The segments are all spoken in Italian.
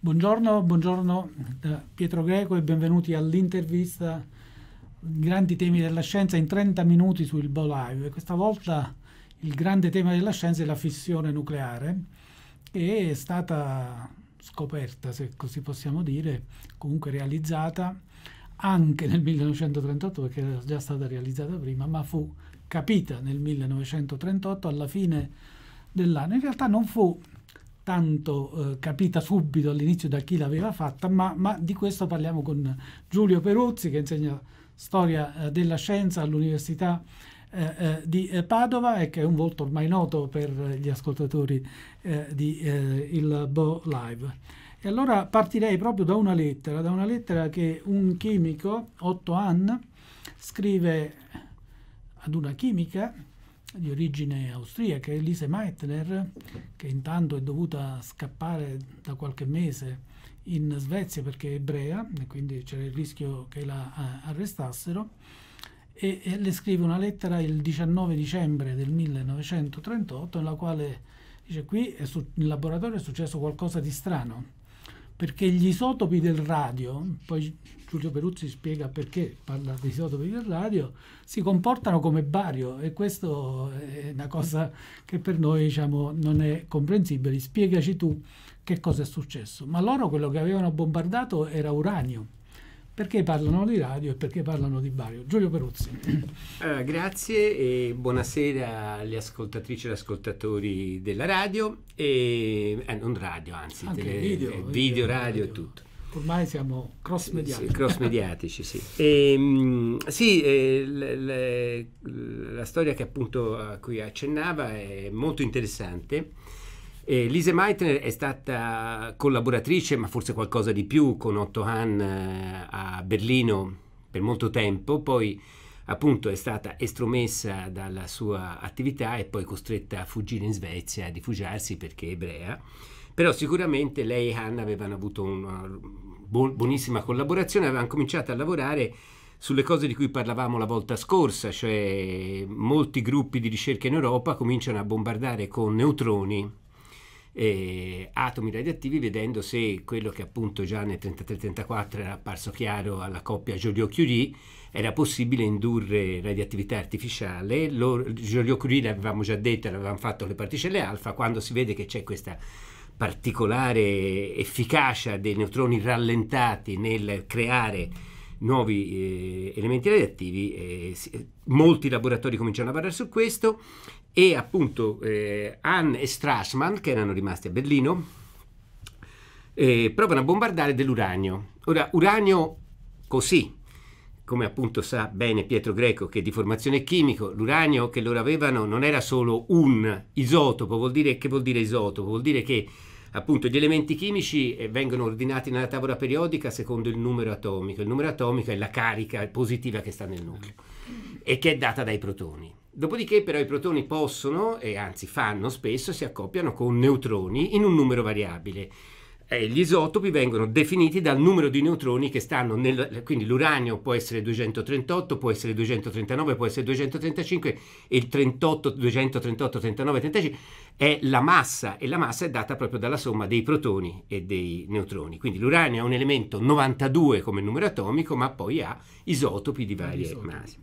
Buongiorno, buongiorno da Pietro Greco e benvenuti all'intervista Grandi temi della scienza in 30 minuti sul Bolive. Questa volta il grande tema della scienza è la fissione nucleare che è stata scoperta, se così possiamo dire, comunque realizzata anche nel 1938 perché era già stata realizzata prima, ma fu capita nel 1938 alla fine dell'anno. In realtà non fu tanto eh, capita subito all'inizio da chi l'aveva fatta, ma, ma, di questo parliamo con Giulio Peruzzi che insegna storia eh, della scienza all'Università eh, eh di eh, Padova e che è un volto ormai noto per eh, gli ascoltatori di il Bo Live. E allora partirei proprio da una lettera, da una lettera che un chimico, Otto Hahn, scrive ad una chimica di origine austriaca, Elise Meitner, che intanto è dovuta scappare da qualche mese in Svezia perché è ebrea e quindi c'era il rischio che la eh, arrestassero, e, e le scrive una lettera il 19 dicembre del 1938 nella quale dice qui su, in laboratorio è successo qualcosa di strano perché gli isotopi del radio, poi Giulio Peruzzi spiega perché parla di isotopi del radio, si comportano come bario e questo è una cosa che per noi diciamo, non è comprensibile. Spiegaci tu che cosa è successo. Ma loro quello che avevano bombardato era uranio perché parlano di radio e perché parlano di Bario. Giulio Peruzzi. Eh, grazie e buonasera alle ascoltatrici e ascoltatori della radio, e, eh, non radio anzi, tele, video, eh, video, video, radio e tutto. Ormai siamo cross mediatici. cross mediatici, sì. E, ehm, sì, eh, le, le, la storia che appunto a cui accennava è molto interessante eh, Lise Meitner è stata collaboratrice, ma forse qualcosa di più, con Otto Hahn eh, a Berlino per molto tempo, poi appunto è stata estromessa dalla sua attività e poi costretta a fuggire in Svezia, a rifugiarsi perché è ebrea. Però sicuramente lei e Hahn avevano avuto una buonissima collaborazione, avevano cominciato a lavorare sulle cose di cui parlavamo la volta scorsa, cioè molti gruppi di ricerca in Europa cominciano a bombardare con neutroni eh, atomi radioattivi vedendo se quello che appunto già nel 33-34 era apparso chiaro alla coppia Joliot-Curie era possibile indurre radioattività artificiale. Joliot-Curie l'avevamo già detto, l'avevamo fatto le particelle alfa, quando si vede che c'è questa particolare efficacia dei neutroni rallentati nel creare nuovi eh, elementi radioattivi. Eh, molti laboratori cominciano a lavorare su questo e appunto eh, Hahn e Strassman, che erano rimasti a Berlino, eh, provano a bombardare dell'uranio. Ora, uranio così, come appunto sa bene Pietro Greco, che di formazione chimico, l'uranio che loro avevano non era solo un isotopo, vuol dire che vuol dire isotopo? Vuol dire che appunto gli elementi chimici eh, vengono ordinati nella tavola periodica secondo il numero atomico. Il numero atomico è la carica positiva che sta nel nucleo e che è data dai protoni. Dopodiché però i protoni possono, e anzi fanno spesso, si accoppiano con neutroni in un numero variabile. E gli isotopi vengono definiti dal numero di neutroni che stanno nel... quindi l'uranio può essere 238, può essere 239, può essere 235 e il 38, 238, 39, 35 è la massa e la massa è data proprio dalla somma dei protoni e dei neutroni. Quindi l'uranio è un elemento 92 come numero atomico ma poi ha isotopi di varie isotopi. masse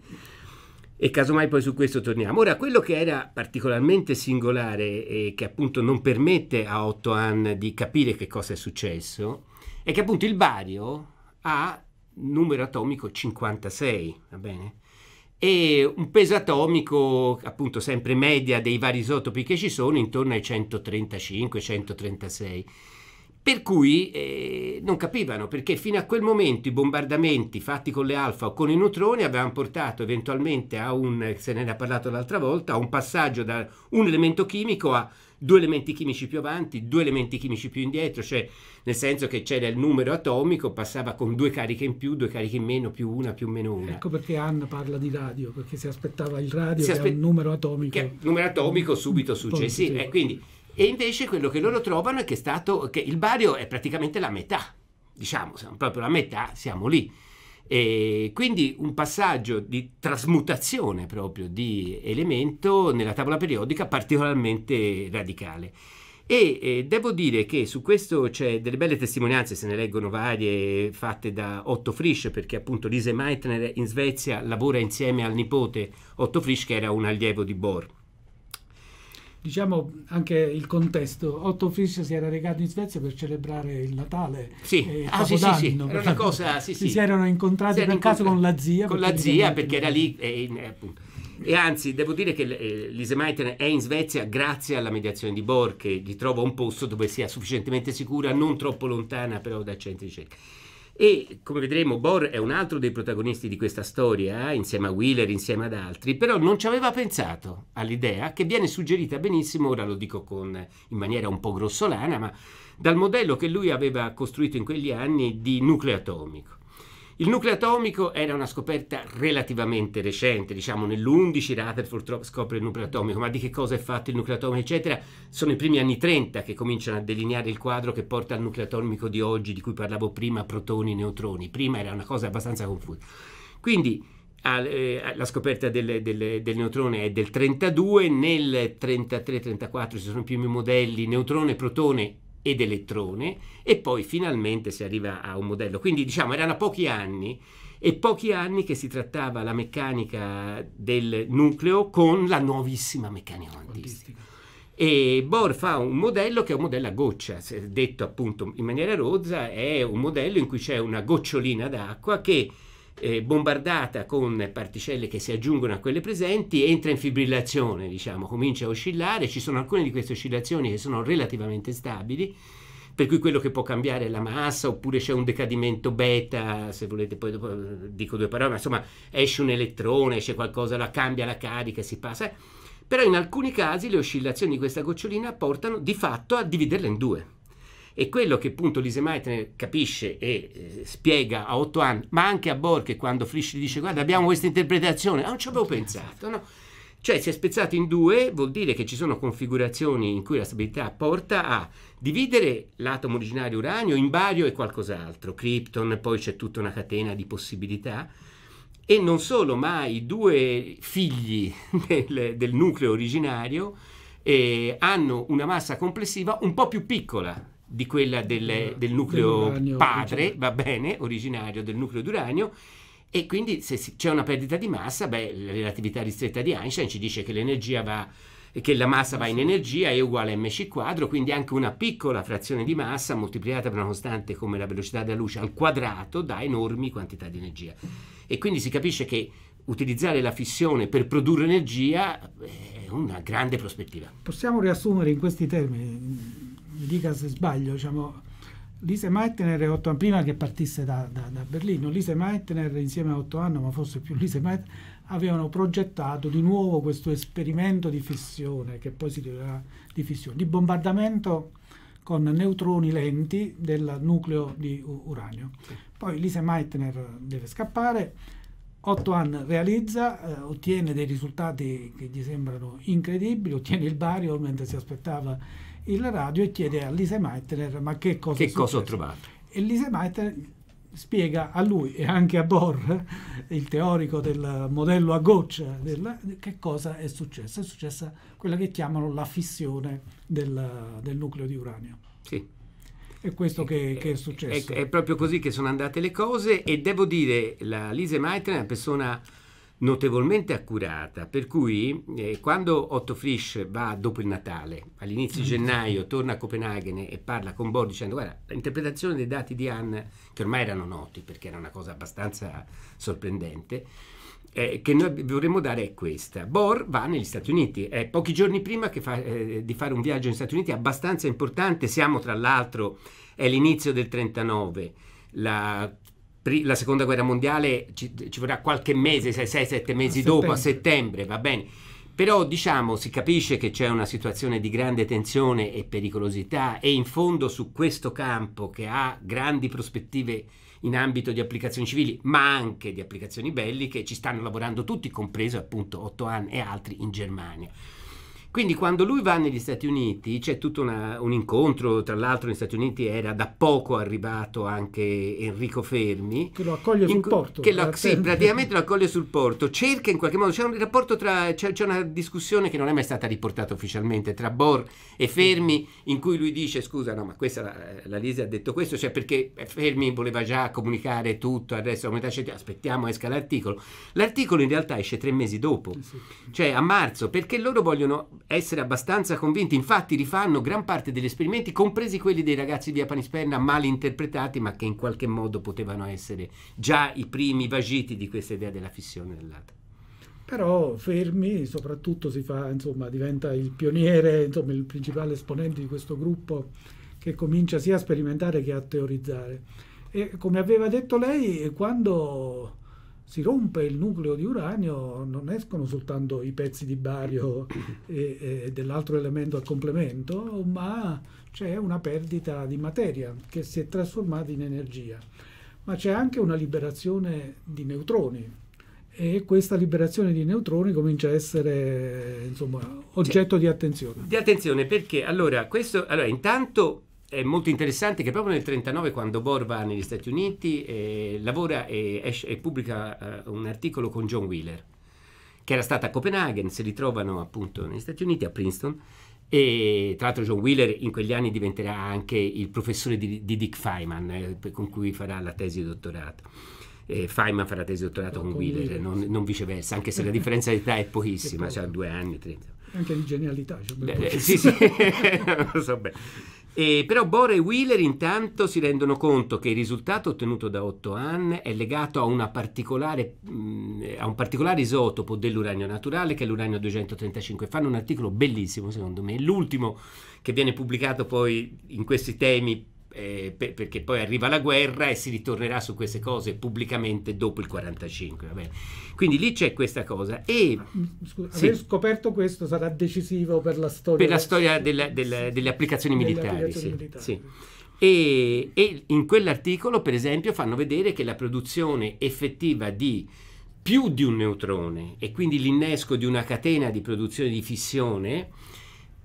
e casomai poi su questo torniamo. Ora, quello che era particolarmente singolare e che appunto non permette a Ottoan di capire che cosa è successo, è che appunto il bario ha numero atomico 56, va bene? E un peso atomico, appunto sempre media dei vari isotopi che ci sono, intorno ai 135-136. Per cui eh, non capivano perché fino a quel momento i bombardamenti fatti con le alfa o con i neutroni avevano portato eventualmente a un, se ne era parlato l'altra volta, a un passaggio da un elemento chimico a due elementi chimici più avanti, due elementi chimici più indietro, cioè nel senso che c'era il numero atomico, passava con due cariche in più, due cariche in meno, più una, più meno una. Ecco perché Anna parla di radio, perché si aspettava il radio si aspe- è un numero atomico. Che numero atomico subito successivo. Sì, eh, quindi e invece quello che loro trovano è che, è stato, che il bario è praticamente la metà, diciamo, siamo proprio la metà, siamo lì. E quindi un passaggio di trasmutazione proprio di elemento nella tavola periodica particolarmente radicale. E eh, devo dire che su questo c'è delle belle testimonianze, se ne leggono varie fatte da Otto Frisch, perché appunto Lise Meitner in Svezia lavora insieme al nipote Otto Frisch, che era un allievo di Bohr diciamo anche il contesto. Otto Frisch si era recato in Svezia per celebrare il Natale. Sì, e ah, sì, sì, sì. Era una cosa, sì, sì. Si erano incontrati si per incontra- caso con la zia. Con la zia perché era lì e, eh, eh, appunto. E anzi, devo dire che eh, Lise Meitner è in Svezia grazie alla mediazione di Bohr, che gli trova un posto dove sia sufficientemente sicura, non troppo lontana però dal centro di ricerca. E come vedremo, Bohr è un altro dei protagonisti di questa storia, eh, insieme a Wheeler, insieme ad altri, però non ci aveva pensato all'idea che viene suggerita benissimo, ora lo dico con, in maniera un po' grossolana, ma dal modello che lui aveva costruito in quegli anni di nucleo atomico. Il nucleo atomico era una scoperta relativamente recente, diciamo nell'11 Rutherford scopre il nucleo atomico, ma di che cosa è fatto il nucleo atomico, eccetera, sono i primi anni 30 che cominciano a delineare il quadro che porta al nucleo atomico di oggi, di cui parlavo prima, protoni, neutroni, prima era una cosa abbastanza confusa. Quindi eh, la scoperta del, del, del, neutrone è del 32, nel 33-34 ci sono i primi modelli neutrone, protone ed elettrone e poi finalmente si arriva a un modello. Quindi diciamo erano pochi anni e pochi anni che si trattava la meccanica del nucleo con la nuovissima meccanica quantistica. E Bohr fa un modello che è un modello a goccia, detto appunto in maniera rozza, è un modello in cui c'è una gocciolina d'acqua che eh, bombardata con particelle che si aggiungono a quelle presenti, entra in fibrillazione, diciamo, comincia a oscillare, ci sono alcune di queste oscillazioni che sono relativamente stabili, per cui quello che può cambiare è la massa, oppure c'è un decadimento beta, se volete poi dopo eh, dico due parole, ma insomma esce un elettrone, c'è qualcosa, la cambia la carica, si passa. Però in alcuni casi le oscillazioni di questa gocciolina portano di fatto a dividerla in due. E quello che appunto Lise Meitner capisce e eh, spiega a otto anni, ma anche a Borche quando Frisch gli dice guarda abbiamo questa interpretazione, ah, non ci avevo certo. pensato, no? Cioè si è spezzato in due, vuol dire che ci sono configurazioni in cui la stabilità porta a dividere l'atomo originario uranio in bario e qualcos'altro, krypton, poi c'è tutta una catena di possibilità. E non solo, ma i due figli del, del nucleo originario eh, hanno una massa complessiva un po' più piccola di quella del, del nucleo del padre, originario. va bene, originario del nucleo d'uranio, e quindi se c'è una perdita di massa, beh, la relatività ristretta di Einstein ci dice che l'energia va che la massa va in energia è uguale a mc quadro, quindi anche una piccola frazione di massa moltiplicata per una costante come la velocità della luce al quadrato dà enormi quantità di energia. E quindi si capisce che utilizzare la fissione per produrre energia eh, è una grande prospettiva. Possiamo riassumere in questi termini mi dica se sbaglio, diciamo, Lise Meitner e Otto Anno, prima che partisse da, da, da, Berlino, Lise Meitner insieme a Otto Anno, ma forse più Lise Meitner, avevano progettato di nuovo questo esperimento di fissione, che poi si dirà di fissione, di bombardamento con neutroni lenti del nucleo di uranio. Poi Lise Meitner deve scappare, Otto Hahn realizza, eh, ottiene dei risultati che gli sembrano incredibili, ottiene il bario mentre si aspettava il radio e chiede a Lise Meitner ma che cosa, che cosa ho trovato. E Lise Meitner spiega a lui e anche a Bohr, il teorico del modello a goccia, del, che cosa è successo. È successa quella che chiamano la fissione del, del nucleo di uranio. Sì. È questo che, eh, che è successo. È, è, è, proprio così che sono andate le cose e devo dire, la Lise Meitner è una persona notevolmente accurata, per cui eh, quando Otto Frisch va dopo il Natale, all'inizio di mm. gennaio, torna a Copenaghen e parla con Bohr dicendo guarda, l'interpretazione dei dati di Anne, che ormai erano noti perché era una cosa abbastanza sorprendente, eh, che noi vorremmo dare è questa. Bohr va negli Stati Uniti, è pochi giorni prima fa, eh, di fare un viaggio negli Stati Uniti abbastanza importante, siamo tra l'altro, è l'inizio del 39, la la seconda guerra mondiale ci, ci vorrà qualche mese, 6-7 mesi a dopo, settembre. a settembre, va bene. Però diciamo, si capisce che c'è una situazione di grande tensione e pericolosità e in fondo su questo campo che ha grandi prospettive in ambito di applicazioni civili, ma anche di applicazioni belliche, ci stanno lavorando tutti, compreso appunto Otto Hahn e altri in Germania. Quindi quando lui va negli Stati Uniti c'è tutto una, un incontro, tra l'altro negli Stati Uniti era da poco arrivato anche Enrico Fermi. Che lo accoglie sul porto. Che lo, eh, sì, praticamente lo accoglie sul porto, cerca in qualche modo, c'è un rapporto tra, c'è, c'è, una discussione che non è mai stata riportata ufficialmente tra Bor e Fermi in cui lui dice scusa no ma questa la, la Lise ha detto questo, cioè perché Fermi voleva già comunicare tutto, adesso metà aspettiamo esca l'articolo. L'articolo in realtà esce tre mesi dopo, eh sì. cioè a marzo, perché loro vogliono essere abbastanza convinti, infatti rifanno gran parte degli esperimenti, compresi quelli dei ragazzi di Apanisperna mal interpretati, ma che in qualche modo potevano essere già i primi vagiti di questa idea della fissione dell'atomo però Fermi soprattutto fa, insomma, diventa il pioniere, insomma, il principale esponente di questo gruppo che comincia sia a sperimentare che a teorizzare. E come aveva detto lei, quando si rompe il nucleo di uranio non escono soltanto i pezzi di bario e, e dell'altro elemento a complemento, ma c'è una perdita di materia che si è trasformata in energia. Ma c'è anche una liberazione di neutroni, e questa liberazione di neutroni comincia a essere insomma, oggetto cioè, di attenzione. Di attenzione perché allora, questo, allora intanto è molto interessante che proprio nel 1939, quando Bohr va negli Stati Uniti, eh, lavora e, esce, e pubblica eh, un articolo con John Wheeler, che era stato a Copenaghen, si ritrovano appunto negli Stati Uniti, a Princeton, e tra l'altro John Wheeler in quegli anni diventerà anche il professore di, di Dick Feynman, eh, con cui farà la tesi di dottorato. Eh, Feynman farà tesi di dottorato no, con, Wheeler, non, non, viceversa, anche se la differenza di età è pochissima, cioè due anni, trenta. Anche di genialità. Cioè, eh, sì, sì, lo so bene. E però Bore e Wheeler intanto si rendono conto che il risultato ottenuto da Ottohan è legato a, mm, a, un particolare isotopo dell'uranio naturale che è l'uranio 235. Fanno un articolo bellissimo secondo me, l'ultimo che viene pubblicato poi in questi temi eh, per, perché poi arriva la guerra e si ritornerà su queste cose pubblicamente dopo il 45. Vabbè. Quindi lì c'è questa cosa. E ah, Scusa, sì, scoperto questo sarà decisivo per la storia, per la storia della, della, delle applicazioni delle militari. Applicazioni sì, militari. Sì. E, e in quell'articolo, per esempio, fanno vedere che la produzione effettiva di più di un neutrone e quindi l'innesco di una catena di produzione di fissione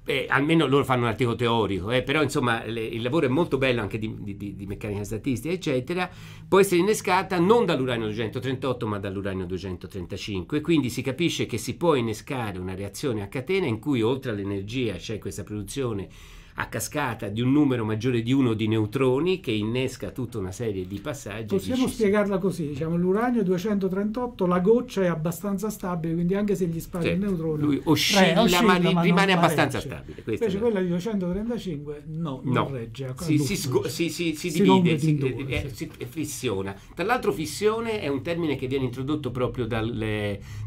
Beh, almeno loro fanno un articolo teorico, eh, però insomma le, il lavoro è molto bello anche di, di, di, meccanica statistica, eccetera, può essere innescata non dall'uranio 238 ma dall'uranio 235, quindi si capisce che si può innescare una reazione a catena in cui oltre all'energia c'è questa produzione a cascata di un numero maggiore di uno di neutroni che innesca tutta una serie di passaggi. Possiamo di spiegarla così, diciamo, l'uranio 238, la goccia è abbastanza stabile, quindi anche se gli spari certo, il neutrone... Lui oscilla, eh, oscilla ma, ma, rimane abbastanza stabile. Invece è... quella di 235 no, no. non regge. Si, cioè, si, si, si, si divide, si, due, eh, sì. Eh, fissiona. Tra l'altro fissione è un termine che viene introdotto proprio dal,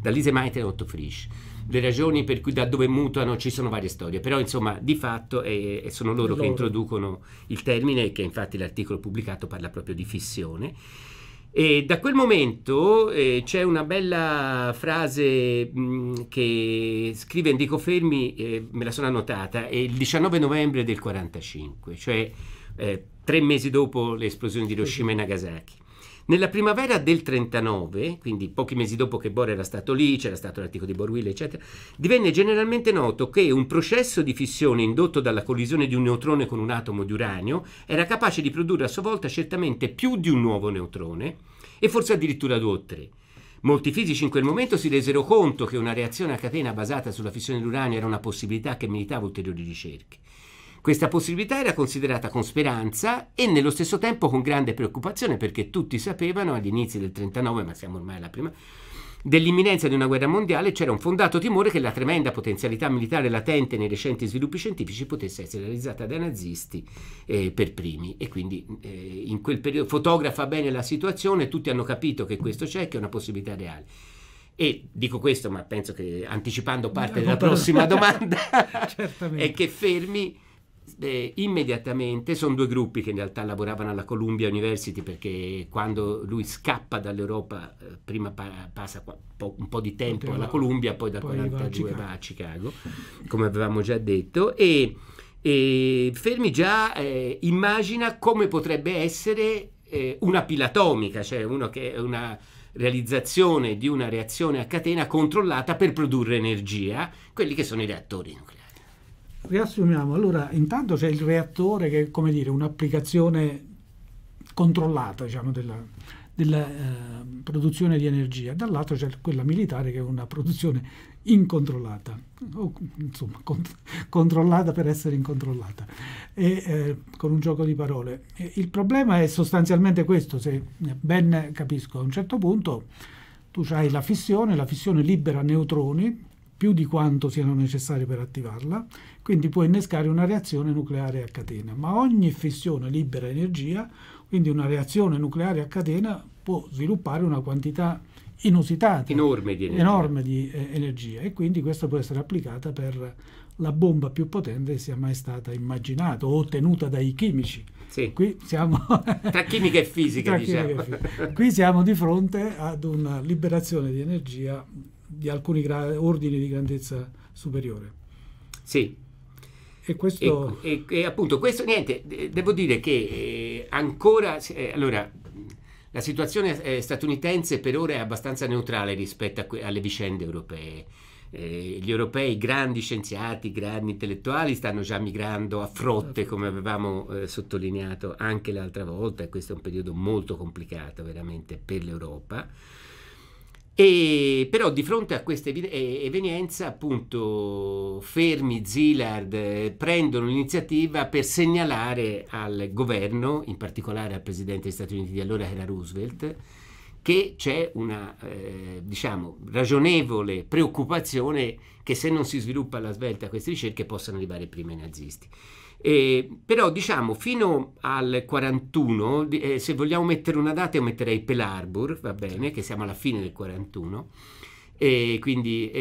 dall'Isemaite Otto Frisch le ragioni per cui da dove mutano ci sono varie storie, però insomma di fatto è, è sono loro, loro che introducono il termine che infatti l'articolo pubblicato parla proprio di fissione. E da quel momento eh, c'è una bella frase mh, che scrive Enrico Fermi, eh, me la sono annotata, è il 19 novembre del 1945, cioè eh, tre mesi dopo l'esplosione di Hiroshima e Nagasaki. Nella primavera del 39, quindi pochi mesi dopo che Bohr era stato lì, c'era stato l'articolo di Borwell, eccetera, divenne generalmente noto che un processo di fissione indotto dalla collisione di un neutrone con un atomo di uranio era capace di produrre a sua volta certamente più di un nuovo neutrone e forse addirittura due tre. Molti fisici in quel momento si resero conto che una reazione a catena basata sulla fissione dell'uranio era una possibilità che meritava ulteriori ricerche. Questa possibilità era considerata con speranza e nello stesso tempo con grande preoccupazione perché tutti sapevano all'inizio del 39, ma siamo ormai alla prima, dell'imminenza di una guerra mondiale c'era un fondato timore che la tremenda potenzialità militare latente nei recenti sviluppi scientifici potesse essere realizzata dai nazisti eh, per primi e quindi eh, in quel periodo fotografa bene la situazione, tutti hanno capito che questo c'è, che è una possibilità reale. E dico questo, ma penso che anticipando parte della prossima domanda, è che Fermi eh, immediatamente sono due gruppi che in realtà lavoravano alla Columbia University perché quando lui scappa dall'Europa eh, prima pa- passa un po', un po', di tempo alla Columbia poi da dal 1942 va, va a Chicago come avevamo già detto e, e Fermi già eh, immagina come potrebbe essere eh, una pila atomica cioè uno che è una realizzazione di una reazione a catena controllata per produrre energia quelli che sono i reattori nucleari riassumiamo. Allora, intanto c'è il reattore che è come dire un'applicazione controllata diciamo, della, della eh, produzione di energia, dall'altro c'è quella militare che è una produzione incontrollata, o, insomma cont controllata per essere incontrollata, e, eh, con un gioco di parole. E il problema è sostanzialmente questo, se ben capisco, a un certo punto tu hai la fissione, la fissione libera neutroni, più di quanto siano necessari per attivarla, quindi può innescare una reazione nucleare a catena. Ma ogni fissione libera energia, quindi una reazione nucleare a catena può sviluppare una quantità inusitata, enorme di energia, enorme di, eh, energia. e quindi questa può essere applicata per la bomba più potente che sia mai stata immaginata o ottenuta dai chimici. Sì. Qui siamo tra chimica e fisica, diciamo. Chimica e diciamo. fisica. Qui siamo di fronte ad una liberazione di energia di alcuni gra- ordini di grandezza superiore. Sì. E, questo... e, ecco, e, e appunto questo, niente, devo dire che eh, ancora, eh, allora, la situazione eh, statunitense per ora è abbastanza neutrale rispetto que- alle vicende europee. Eh, gli europei, grandi scienziati, grandi intellettuali, stanno già migrando a frotte, come avevamo eh, sottolineato anche l'altra volta, e questo è un periodo molto complicato veramente per l'Europa. E però di fronte a questa evenienza, appunto, Fermi, Zillard eh, prendono l'iniziativa per segnalare al governo, in particolare al presidente degli Stati Uniti di allora, che era Roosevelt, che c'è una eh, diciamo, ragionevole preoccupazione che se non si sviluppa alla svelta queste ricerche possano arrivare prima i nazisti. Eh, però diciamo fino al 41, eh, se vogliamo mettere una data io metterei Pearl Harbor, va bene, che siamo alla fine del 41, eh, quindi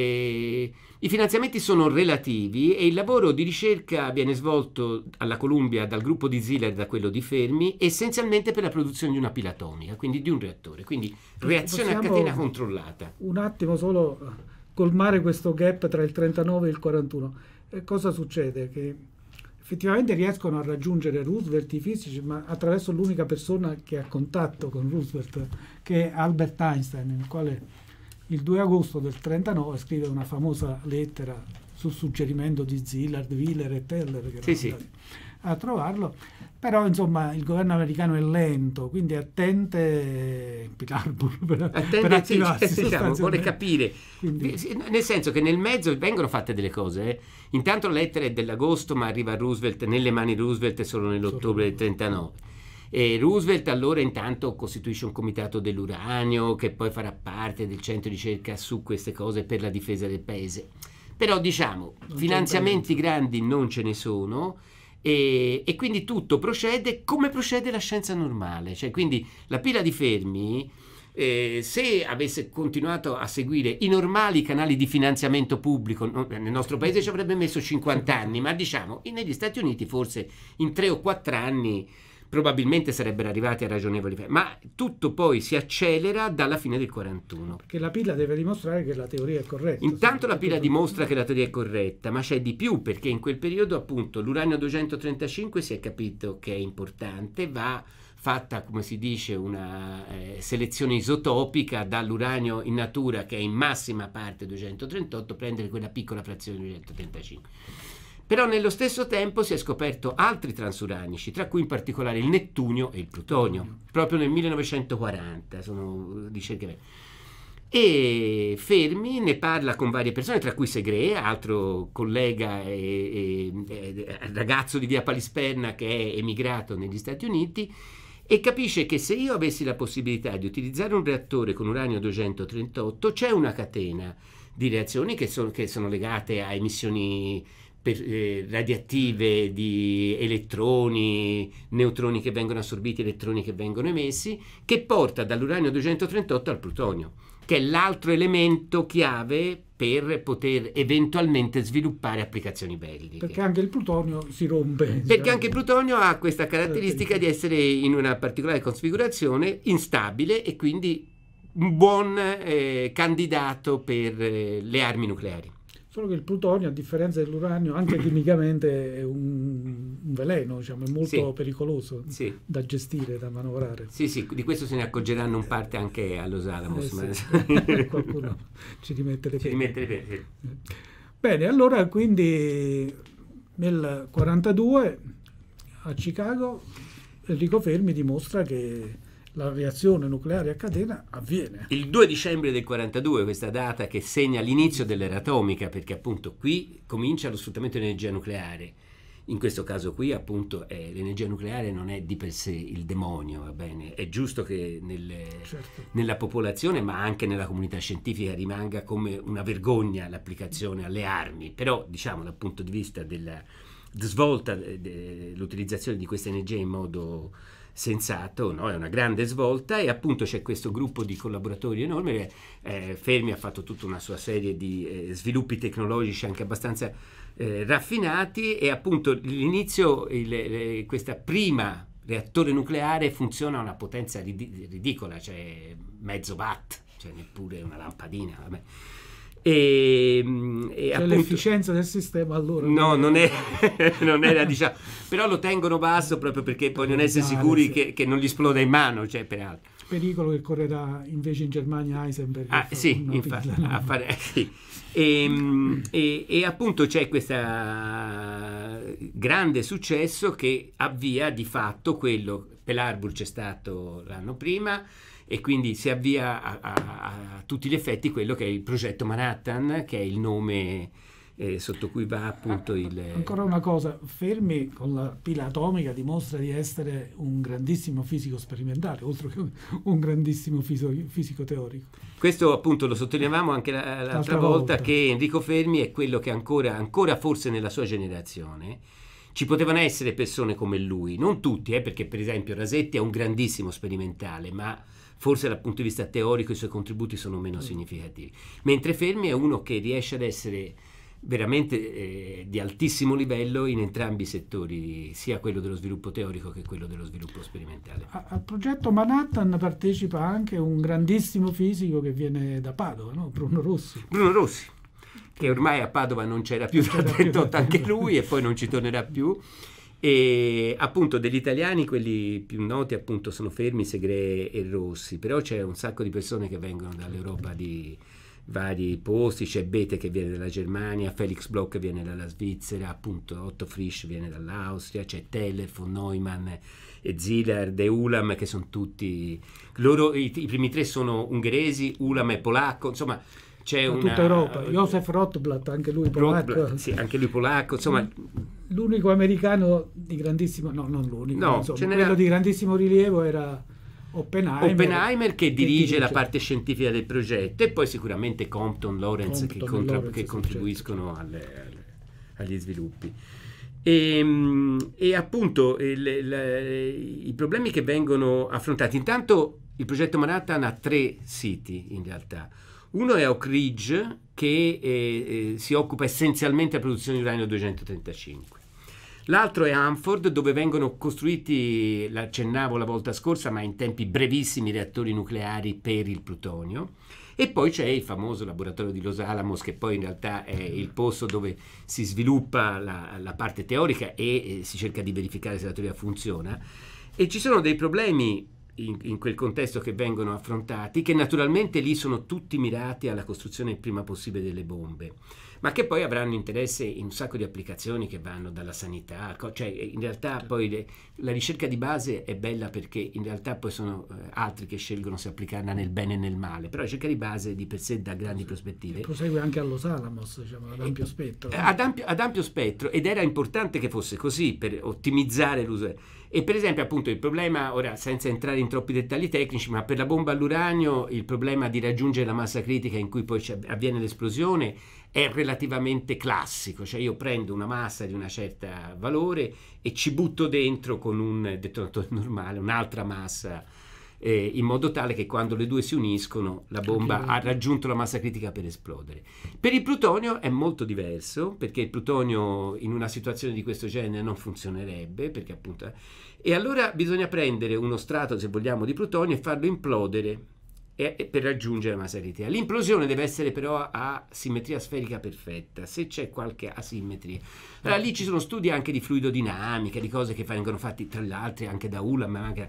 i finanziamenti sono relativi e il lavoro di ricerca viene svolto alla Columbia dal gruppo di Ziller e da quello di Fermi essenzialmente per la produzione di una pila atomica, quindi di un reattore, quindi reazione Possiamo a catena controllata. Un attimo solo eh, colmare questo gap tra il 39 e il 41. Eh, cosa succede? Che effettivamente riescono a raggiungere Roosevelt i fisici, ma attraverso l'unica persona che ha contatto con Roosevelt, che è Albert Einstein, il quale il 2 agosto del 39 scrive una famosa lettera sul suggerimento di Zillard, Wheeler e Teller. Che sì, sì a trovarlo, però insomma il governo americano è lento, quindi attente eh, Peter per, attente, per attivarsi. Sì, diciamo, vuole capire, quindi. nel senso che nel mezzo vengono fatte delle cose, eh. intanto la lettera è dell'agosto ma arriva Roosevelt, nelle mani di Roosevelt solo nell'ottobre del 39. E Roosevelt allora intanto costituisce un comitato dell'uranio che poi farà parte del centro di ricerca su queste cose per la difesa del paese. Però diciamo, non finanziamenti grandi non ce ne sono, e, e, quindi tutto procede come procede la scienza normale, cioè quindi la pila di Fermi, eh, se avesse continuato a seguire i normali canali di finanziamento pubblico, nel nostro paese ci avrebbe messo 50 anni, ma diciamo negli Stati Uniti forse in 3 o 4 anni probabilmente sarebbero arrivati a ragionevoli prezzi, ma tutto poi si accelera dalla fine del 41. Perché la pila deve dimostrare che la teoria è corretta. Intanto la pila dimostra che la teoria è corretta, ma c'è di più perché in quel periodo appunto l'uranio 235 si è capito che è importante, va fatta, come si dice, una eh, selezione isotopica dall'uranio in natura che è in massima parte 238, prendere quella piccola frazione di 235. Però nello stesso tempo si è scoperto altri transuranici, tra cui in particolare il Nettunio e il Plutonio, proprio nel 1940, sono ricerche. Eh, e Fermi ne parla con varie persone, tra cui Segre, altro collega e, e, e eh, ragazzo di via Palisperna che è emigrato negli Stati Uniti, e capisce che se io avessi la possibilità di utilizzare un reattore con uranio 238 c'è una catena di reazioni che, so, che sono legate a emissioni per, eh, radioattive di elettroni, neutroni che vengono assorbiti, elettroni che vengono emessi, che porta dall'uranio 238 al plutonio, che è l'altro elemento chiave per poter eventualmente sviluppare applicazioni belliche. Perché anche il plutonio si rompe. Perché diciamo. anche il plutonio ha questa caratteristica di essere in una particolare configurazione instabile e quindi un buon eh, candidato per eh, le armi nucleari. Solo che il plutonio, a differenza dell'uranio, anche chimicamente è un, un veleno, diciamo, è molto sì. pericoloso sì. da gestire, da manovrare. Sì, sì, di questo se ne accorgeranno in parte anche a Los Alamos. Eh, sì. Qualcuno ci rimette le ci pene. Rimette le pene eh. Bene, allora quindi nel 1942 a Chicago Enrico Fermi dimostra che la reazione nucleare a catena avviene. Il 2 dicembre del 42, questa data che segna l'inizio dell'era atomica, perché appunto qui comincia lo sfruttamento dell'energia nucleare. In questo caso qui appunto eh, l'energia nucleare non è di per sé il demonio, va bene? È giusto che nel, certo. nella popolazione ma anche nella comunità scientifica rimanga come una vergogna l'applicazione alle armi, però diciamo dal punto di vista della svolta eh, l'utilizzazione di questa energia in modo sensato, no? è una grande svolta e appunto c'è questo gruppo di collaboratori enorme, eh, Fermi ha fatto tutta una sua serie di eh, sviluppi tecnologici anche abbastanza eh, raffinati e appunto l'inizio, eh, questa prima reattore nucleare funziona a una potenza ridicola, cioè mezzo watt, cioè neppure una lampadina. Vabbè. E, e cioè appunto, l'efficienza del sistema allora no non è, non è diciamo, però lo tengono basso proprio perché vogliono essere sicuri che, che, non gli esploda in mano cioè peraltro pericolo che correrà invece in Germania Eisenberg, ah, sì, infatti, a fare, eh, sì. E, ehm, e, e, appunto c'è questo grande successo che avvia di fatto quello per l'Arbur c'è stato l'anno prima e quindi si avvia a, a, a, tutti gli effetti quello che è il progetto Manhattan, che è il nome eh, sotto cui va appunto il... Eh, ancora una cosa, Fermi con la pila atomica dimostra di essere un grandissimo fisico sperimentale, oltre che un grandissimo fisico, fisico teorico. Questo appunto lo sottolineavamo anche la, l'altra volta, volta, che Enrico Fermi è quello che ancora, ancora forse nella sua generazione, ci potevano essere persone come lui, non tutti, eh, perché per esempio Rasetti è un grandissimo sperimentale, ma forse dal punto di vista teorico i suoi contributi sono meno significativi, mentre Fermi è uno che riesce ad essere veramente eh, di altissimo livello in entrambi i settori, sia quello dello sviluppo teorico che quello dello sviluppo sperimentale. A, al progetto Manhattan partecipa anche un grandissimo fisico che viene da Padova, no? Bruno Rossi. Bruno Rossi, che ormai a Padova non c'era più non da 38 anche lui e poi non ci tornerà più. E appunto degli italiani quelli più noti appunto sono Fermi, Segre e Rossi, però c'è un sacco di persone che vengono dall'Europa di vari posti, c'è Bete che viene dalla Germania, Felix Bloch viene dalla Svizzera, appunto Otto Frisch viene dall'Austria, c'è Teller, von Neumann e Ziller, De Ulam che sono tutti loro i, i primi tre sono ungheresi, Ulam è polacco, insomma c'è da una tutta Europa, Josef Rotblat, anche lui polacco. Rotblatt, sì, anche lui polacco, insomma mm l'unico americano di grandissimo, no, non l'unico, no, insomma, quello di grandissimo rilievo era Oppenheimer, Oppenheimer che, che dirige, la parte scientifica del progetto e poi sicuramente Compton, Lawrence Compton che, contra- Lawrence, che contribuiscono certo, alle, certo. alle, agli sviluppi. E, ehm, e appunto le, le, i problemi che vengono affrontati. Intanto il progetto Manhattan ha tre siti in realtà. Uno è Oak Ridge che eh, eh si occupa essenzialmente della produzione di uranio 235 L'altro è Hanford, dove vengono costruiti, l'accennavo la volta scorsa, ma in tempi brevissimi, reattori nucleari per il plutonio. E poi c'è il famoso laboratorio di Los Alamos, che poi in realtà è il posto dove si sviluppa la, la parte teorica e eh, si cerca di verificare se la teoria funziona. E ci sono dei problemi in, in, quel contesto che vengono affrontati, che naturalmente lì sono tutti mirati alla costruzione il prima possibile delle bombe, ma che poi avranno interesse in un sacco di applicazioni che vanno dalla sanità, cioè in realtà certo. poi le, la ricerca di base è bella perché in realtà poi sono eh, altri che scelgono se applicarla nel bene e nel male, però la ricerca di base di per sé dà grandi prospettive. E prosegue anche allo Salamos, diciamo, ad ampio eh, spettro. Ad ampio, ad ampio spettro ed era importante che fosse così per ottimizzare l'uso. E per esempio appunto il problema, ora senza entrare in troppi dettagli tecnici, ma per la bomba all'uranio il problema di raggiungere la massa critica in cui poi avviene l'esplosione è relativamente classico, cioè io prendo una massa di una certa valore e ci butto dentro con un detonatore normale un'altra massa eh, in modo tale che quando le due si uniscono la bomba okay. ha raggiunto la massa critica per esplodere. Per il plutonio è molto diverso, perché il plutonio in una situazione di questo genere non funzionerebbe, perché appunto... Eh. e allora bisogna prendere uno strato, se vogliamo, di plutonio e farlo implodere per raggiungere la massa critica. L'implosione deve essere però a simmetria sferica perfetta, se c'è qualche asimmetria. Allora, lì ci sono studi anche di fluidodinamica, di cose che vengono fatte tra l'altro anche da Ulam, ma anche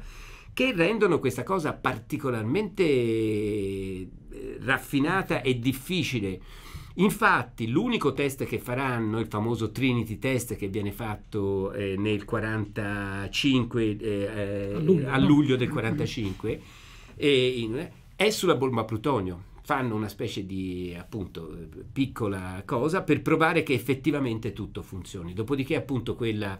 che rendono questa cosa particolarmente eh, raffinata e difficile. Infatti l'unico test che faranno, il famoso Trinity test che viene fatto eh, nel 45, eh, eh, a, luglio, a luglio del 45, mm. in, è sulla bomba plutonio. Fanno una specie di appunto eh, piccola cosa per provare che effettivamente tutto funzioni. Dopodiché appunto quella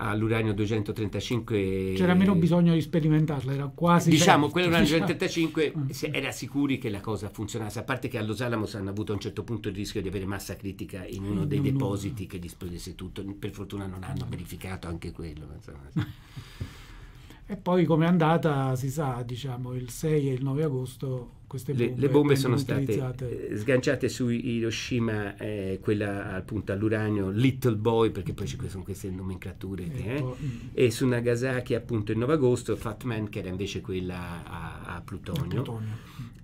all'uranio 235 c'era meno bisogno di sperimentarla era quasi diciamo certo. quello dell'uranio 235 diciamo. Ah, era sicuri che la cosa funzionasse a parte che allo Los hanno avuto a un certo punto il rischio di avere massa critica in uno dei non depositi non... che gli esplodesse tutto per fortuna non hanno verificato anche quello E poi come è andata si sa, diciamo, il 6 e il 9 agosto queste bombe, le, le bombe sono state utilizzate. Eh, sganciate su Hiroshima, eh, quella appunto all'uranio Little Boy, perché poi ci sono queste nomenclature, ecco, eh, eh. e, su Nagasaki appunto il 9 agosto, Fat Man che era invece quella a, a Plutonio.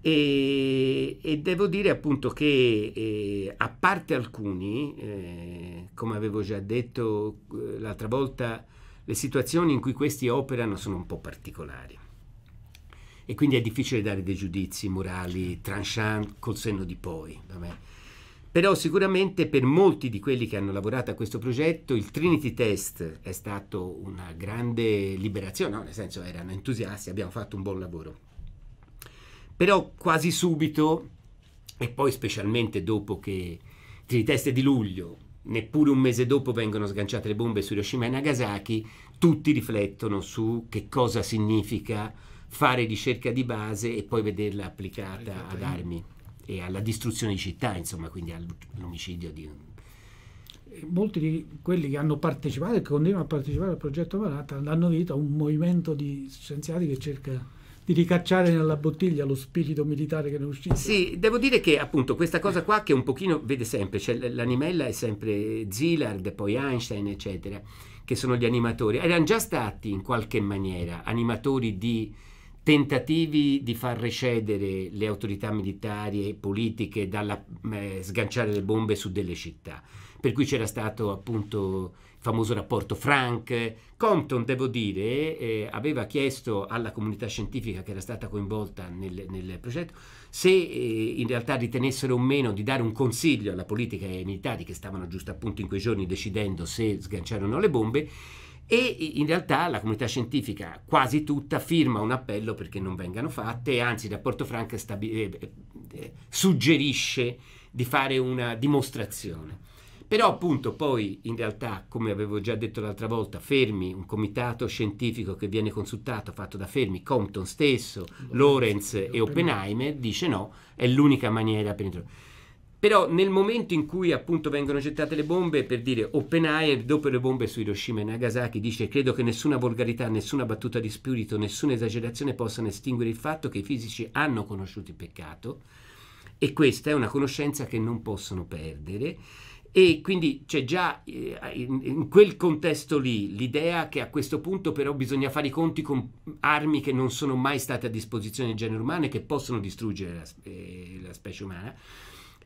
E, e, devo dire appunto che eh, a parte alcuni, eh, come avevo già detto l'altra volta, le situazioni in cui questi operano sono un po' particolari e quindi è difficile dare dei giudizi morali tranchant col senno di poi. Vabbè. Però sicuramente per molti di quelli che hanno lavorato a questo progetto il Trinity Test è stato una grande liberazione, no? nel senso erano entusiasti, abbiamo fatto un buon lavoro. Però quasi subito, e poi specialmente dopo che Trinity Test è di luglio, neppure un mese dopo vengono sganciate le bombe su Hiroshima e Nagasaki, tutti riflettono su che cosa significa fare ricerca di base e poi vederla applicata ad armi e alla distruzione di città, insomma, quindi all'omicidio di... Molti di quelli che hanno partecipato e che continuano a partecipare al progetto Manhattan hanno vita un movimento di scienziati che cerca di ricacciare nella bottiglia lo spirito militare che ne usciva. Sì, devo dire che appunto questa cosa qua che un pochino vede sempre, cioè l'animella è sempre Zillard, poi Einstein, eccetera, che sono gli animatori. Erano già stati in qualche maniera animatori di tentativi di far recedere le autorità militari e politiche dalla eh, sganciare le bombe su delle città per cui c'era stato appunto il famoso rapporto Frank. Compton, devo dire, eh, aveva chiesto alla comunità scientifica che era stata coinvolta nel, nel progetto se eh, in realtà ritenessero o meno di dare un consiglio alla politica e ai militari che stavano giusto appunto in quei giorni decidendo se sganciarono le bombe e in realtà la comunità scientifica quasi tutta firma un appello perché non vengano fatte, anzi il rapporto Frank eh, eh, suggerisce di fare una dimostrazione. Però appunto poi in realtà, come avevo già detto l'altra volta, Fermi, un comitato scientifico che viene consultato, fatto da Fermi, Compton stesso, Lorenz e Oppenheimer, dice no, è l'unica maniera per introdurre. Però nel momento in cui appunto vengono gettate le bombe, per dire Oppenheimer, dopo le bombe su Hiroshima e Nagasaki, dice credo che nessuna volgarità, nessuna battuta di spirito, nessuna esagerazione possano estinguere il fatto che i fisici hanno conosciuto il peccato e questa è una conoscenza che non possono perdere e quindi c'è già eh, in, in, quel contesto lì l'idea che a questo punto però bisogna fare i conti con armi che non sono mai state a disposizione del genere umano e che possono distruggere la, eh, la specie umana.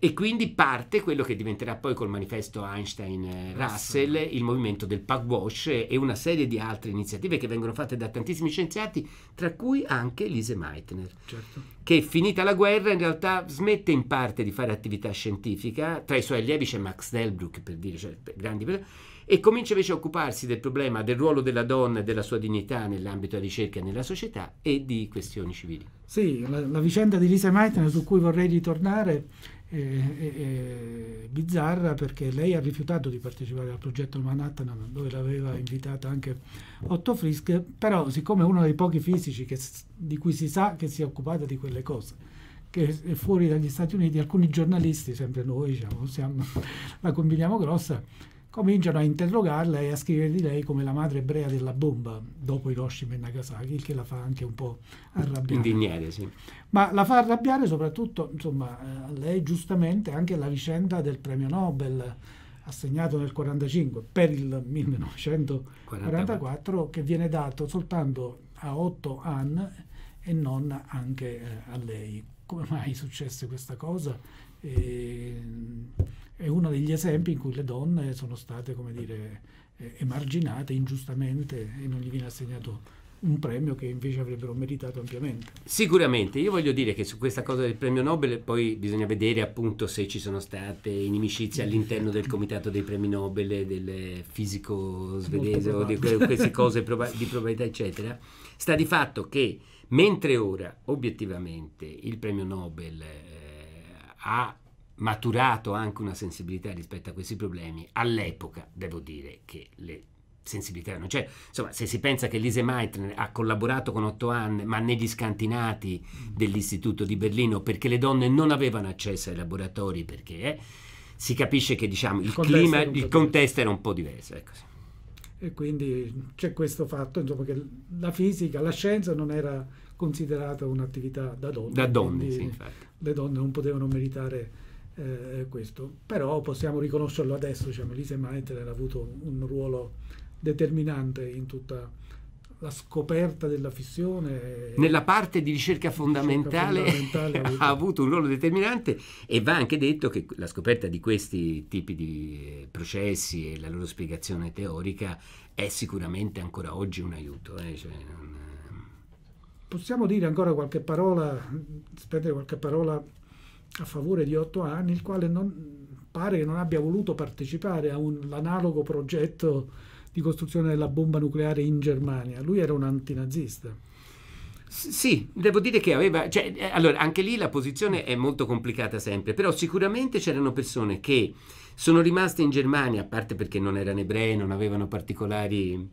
E quindi parte quello che diventerà poi col manifesto Einstein-Russell, il movimento del Pugwash e una serie di altre iniziative che vengono fatte da tantissimi scienziati, tra cui anche Lise Meitner, certo. che finita la guerra in realtà smette in parte di fare attività scientifica, tra i suoi allievi c'è Max Delbruck per dire, cioè, grandi e comincia invece a occuparsi del problema del ruolo della donna e della sua dignità nell'ambito della ricerca e nella società e di questioni civili. Sì, la, la vicenda di Lise Meitner su cui vorrei ritornare eh, eh, eh, bizzarra perché lei ha rifiutato di partecipare al progetto Manhattan dove l'aveva invitata anche Otto Frisk, però siccome è uno dei pochi fisici che, di cui si sa che si è occupata di quelle cose, che è fuori dagli Stati Uniti, alcuni giornalisti, sempre noi diciamo, siamo, la combiniamo grossa, cominciano a interrogarla e a scrivere di lei come la madre ebrea della bomba dopo Hiroshima e Nagasaki, il che la fa anche un po' arrabbiare. Indignare, sì. Ma la fa arrabbiare soprattutto, insomma, eh, a lei giustamente anche la vicenda del premio Nobel assegnato nel 1945 per il 1944 che viene dato soltanto a Otto Hahn e non anche eh, a lei. Come mai successe questa cosa? E, mm, è uno degli esempi in cui le donne sono state, come dire, eh, emarginate ingiustamente e non gli viene assegnato un premio che invece avrebbero meritato ampiamente. Sicuramente, io voglio dire che su questa cosa del premio Nobel poi bisogna vedere appunto se ci sono state inimicizie all'interno del comitato dei premi Nobel, del fisico svedese o di que queste cose proba di probabilità eccetera. Sta di fatto che mentre ora obiettivamente il premio Nobel eh, ha maturato anche una sensibilità rispetto a questi problemi, all'epoca devo dire che le sensibilità non c'erano. Cioè, insomma, se si pensa che Lise Meitner ha collaborato con Otto Hahn, ma negli scantinati dell'Istituto di Berlino, perché le donne non avevano accesso ai laboratori, perché eh, si capisce che diciamo, il, il clima, il contesto era un po' diverso. Ecco. sì e quindi c'è questo fatto insomma, che la fisica, la scienza non era considerata un'attività da donne. Da donne, sì, infatti. Le donne non potevano meritare eh, questo, però possiamo riconoscerlo adesso, diciamo, cioè Elise Meitner ha avuto un ruolo determinante in tutta la scoperta della fissione. Nella parte di ricerca fondamentale, ricerca fondamentale ha avuto un ruolo determinante e va anche detto che la scoperta di questi tipi di eh, processi e la loro spiegazione teorica è sicuramente ancora oggi un aiuto. Eh? Cioè, non... Eh. Possiamo dire ancora qualche parola, spendere qualche parola a favore di Otto anni, il quale non, pare che non abbia voluto partecipare a un analogo progetto di costruzione della bomba nucleare in Germania. Lui era un antinazista. Sì, devo dire che aveva... Cioè, eh, allora, anche lì la posizione è molto complicata sempre, però sicuramente c'erano persone che sono rimaste in Germania, a parte perché non erano ebrei, non avevano particolari...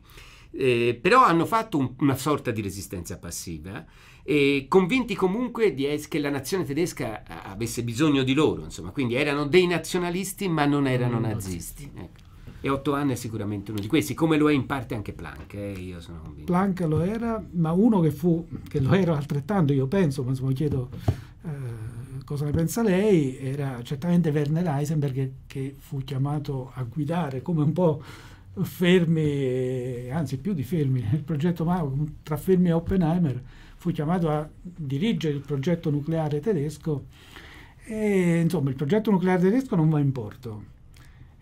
Eh, però hanno fatto un, una sorta di resistenza passiva, eh, convinti comunque di, che la nazione tedesca eh, avesse bisogno di loro, insomma, quindi erano dei nazionalisti ma non erano mm, nazisti. Ecco. E Ottohan è sicuramente uno di questi, come lo è in parte anche Planck, eh, io sono convinto. Planck lo era, ma uno che fu, che lo era altrettanto, io penso, ma insomma chiedo eh, cosa ne pensa lei, era certamente Werner Heisenberg che, che fu chiamato a guidare come un po' Fermi, anzi più di Fermi, il progetto Mau, tra Fermi e Oppenheimer, fu chiamato a dirigere il progetto nucleare tedesco e insomma il progetto nucleare tedesco non va in porto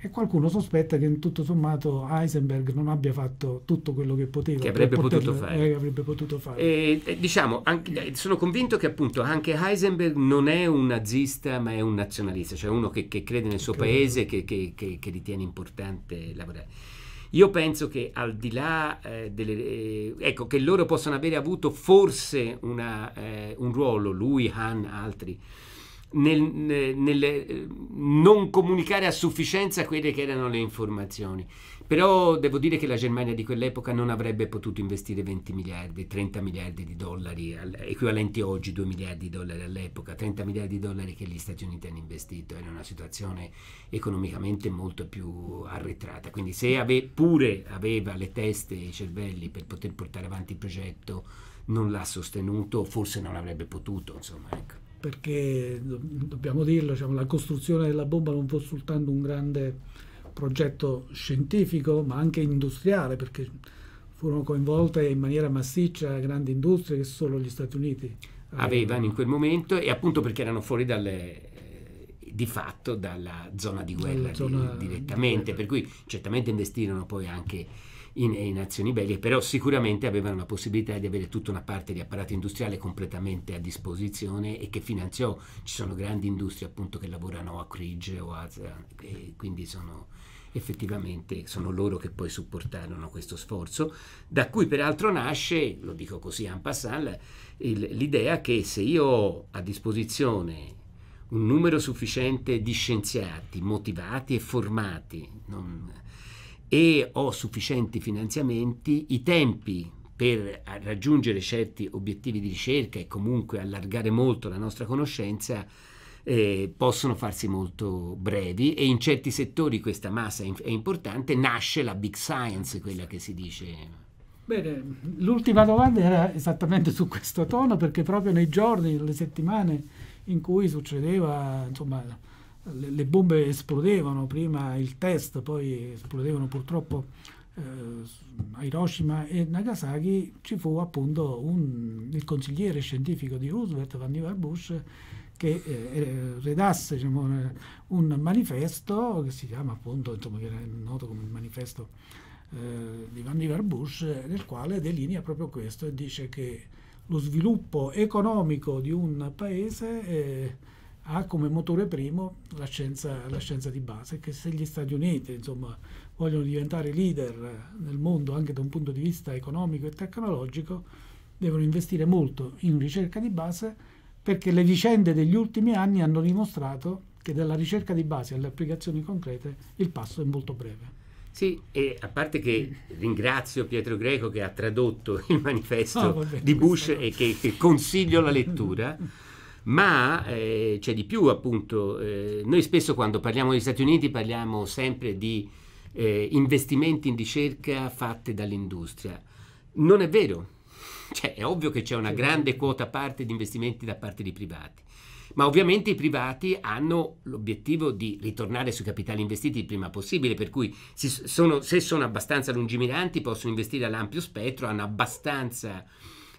e qualcuno sospetta che tutto sommato Heisenberg non abbia fatto tutto quello che poteva che avrebbe, potuto fare. Eh, avrebbe potuto fare e, eh, diciamo anche, eh, sono convinto che appunto anche Heisenberg non è un nazista ma è un nazionalista cioè uno che, che crede nel suo Credo. paese che, che, che, ritiene importante lavorare io penso che al di là eh, delle, eh, ecco che loro possano avere avuto forse una, eh, un ruolo lui, Han, altri nel, nel eh, non comunicare a sufficienza quelle che erano le informazioni. Però devo dire che la Germania di quell'epoca non avrebbe potuto investire 20 miliardi, 30 miliardi di dollari, equivalenti oggi 2 miliardi di dollari all'epoca, 30 miliardi di dollari che gli Stati Uniti hanno investito, era una situazione economicamente molto più arretrata. Quindi se ave, pure aveva le teste e i cervelli per poter portare avanti il progetto, non l'ha sostenuto, forse non avrebbe potuto, insomma, ecco perché dobbiamo dirlo, diciamo, la costruzione della bomba non fu soltanto un grande progetto scientifico, ma anche industriale, perché furono coinvolte in maniera massiccia grandi industrie che solo gli Stati Uniti avevano, eh, avevano in quel momento e appunto perché erano fuori dalle eh, di fatto dalla zona di guerra zona di, direttamente, di guerra. per cui certamente investirono poi anche in, eh, in, nazioni belliche, però sicuramente avevano la possibilità di avere tutta una parte di apparato industriale completamente a disposizione e che finanziò, ci sono grandi industrie appunto che lavorano a Crige o a, e quindi sono effettivamente sono loro che poi supportarono questo sforzo, da cui peraltro nasce, lo dico così en passant, l'idea che se io ho a disposizione un numero sufficiente di scienziati motivati e formati, non, e ho sufficienti finanziamenti, i tempi per raggiungere certi obiettivi di ricerca e comunque allargare molto la nostra conoscenza eh, possono farsi molto brevi e in certi settori questa massa è importante, nasce la big science, quella che si dice. Bene, l'ultima domanda era esattamente su questo tono perché proprio nei giorni, le settimane in cui succedeva, insomma, le, le bombe esplodevano, prima il test, poi esplodevano purtroppo eh, a Hiroshima e Nagasaki, ci fu appunto un, il consigliere scientifico di Roosevelt, Vannevar Bush, che eh, eh, redasse diciamo, un manifesto che si chiama appunto, insomma, che era noto come il manifesto eh, di Vannevar Bush, nel quale delinea proprio questo e dice che lo sviluppo economico di un paese eh, ha come motore primo la scienza, la scienza di base, che se gli Stati Uniti insomma, vogliono diventare leader nel mondo anche da un punto di vista economico e tecnologico, devono investire molto in ricerca di base perché le vicende degli ultimi anni hanno dimostrato che dalla ricerca di base alle applicazioni concrete il passo è molto breve. Sì, e a parte che ringrazio Pietro Greco che ha tradotto il manifesto oh, ah, vabbè, di Bush e che, che consiglio la lettura. ma eh, c'è di più appunto, eh, noi spesso quando parliamo degli Stati Uniti parliamo sempre di eh, investimenti in ricerca fatte dall'industria, non è vero, cioè, è ovvio che c'è una grande quota parte di investimenti da parte di privati. Ma ovviamente i privati hanno l'obiettivo di ritornare sui capitali investiti il prima possibile, per cui sono, se sono abbastanza lungimiranti possono investire all'ampio spettro, hanno abbastanza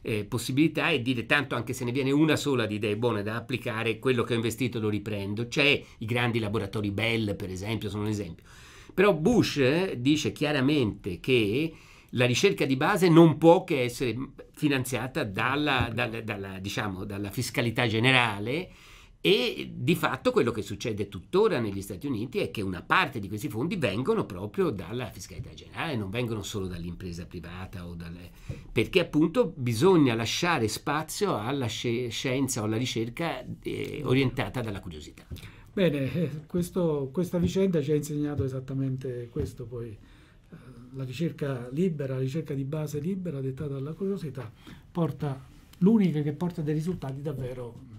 eh, possibilità e dire tanto anche se ne viene una sola di idee buone da applicare, quello che ho investito lo riprendo. C'è i grandi laboratori Bell, per esempio, sono un esempio. Però Bush eh, dice chiaramente che la ricerca di base non può che essere finanziata dalla, dalla, dalla, diciamo, dalla fiscalità generale e di fatto quello che succede tuttora negli Stati Uniti è che una parte di questi fondi vengono proprio dalla fiscalità generale, non vengono solo dall'impresa privata dalle... perché appunto bisogna lasciare spazio alla scienza o alla ricerca eh, orientata dalla curiosità. Bene, eh, questo, questa vicenda ci ha insegnato esattamente questo poi eh, la ricerca libera, la ricerca di base libera dettata dalla curiosità, porta l'unica che porta dei risultati davvero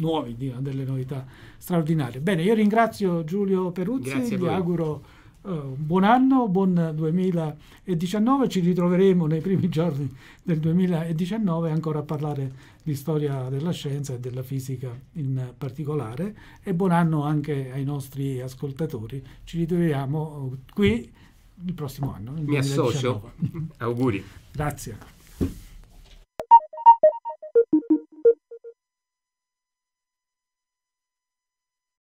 nuovi, delle novità straordinarie. Bene, io ringrazio Giulio Peruzzi, Grazie vi auguro uh, buon anno, buon 2019, ci ritroveremo nei primi giorni del 2019 ancora a parlare di storia della scienza e della fisica in particolare e buon anno anche ai nostri ascoltatori, ci ritroviamo eh, qui il prossimo anno. Il Mi 2019. associo, auguri. Grazie.